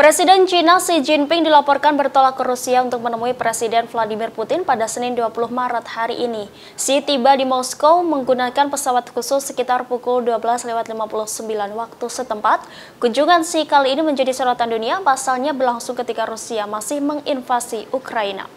Presiden China Xi Jinping dilaporkan bertolak ke Rusia untuk menemui Presiden Vladimir Putin pada Senin 20 Maret hari ini. Xi tiba di Moskow menggunakan pesawat khusus sekitar pukul 12.59 waktu setempat. Kunjungan Xi kali ini menjadi sorotan dunia pasalnya berlangsung ketika Rusia masih menginvasi Ukraina.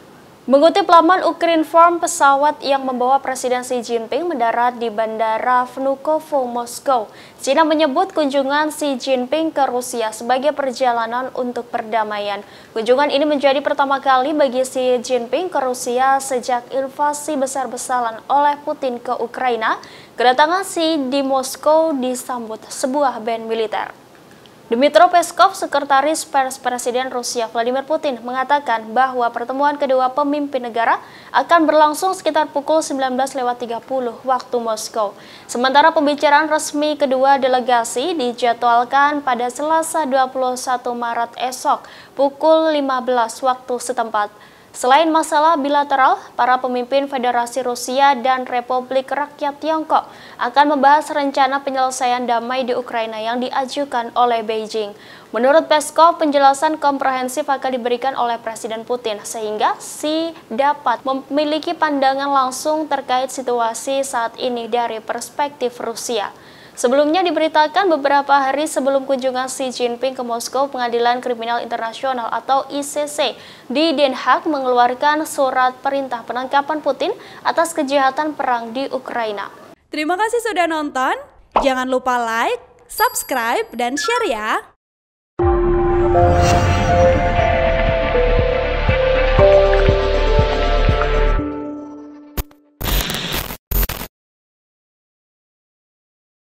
Mengutip laman Ukrinform, pesawat yang membawa Presiden Xi Jinping mendarat di Bandara Vnukovo, Moskow. Cina menyebut kunjungan Xi Jinping ke Rusia sebagai perjalanan untuk perdamaian. Kunjungan ini menjadi pertama kali bagi Xi Jinping ke Rusia sejak invasi besar-besaran oleh Putin ke Ukraina. Kedatangan Xi di Moskow disambut sebuah band militer. Dmitro Peskov, Sekretaris Pers Presiden Rusia Vladimir Putin, mengatakan bahwa pertemuan kedua pemimpin negara akan berlangsung sekitar pukul 19.30 waktu Moskow. Sementara pembicaraan resmi kedua delegasi dijadwalkan pada Selasa 21 Maret esok pukul 15 waktu setempat. Selain masalah bilateral, para pemimpin Federasi Rusia dan Republik Rakyat Tiongkok akan membahas rencana penyelesaian damai di Ukraina yang diajukan oleh Beijing. Menurut Peskov, penjelasan komprehensif akan diberikan oleh Presiden Putin sehingga si dapat memiliki pandangan langsung terkait situasi saat ini dari perspektif Rusia. Sebelumnya diberitakan beberapa hari sebelum kunjungan Xi Jinping ke Moskow, Pengadilan Kriminal Internasional atau ICC di Den Haag mengeluarkan surat perintah penangkapan Putin atas kejahatan perang di Ukraina. Terima kasih sudah nonton. Jangan lupa like, subscribe, dan share ya.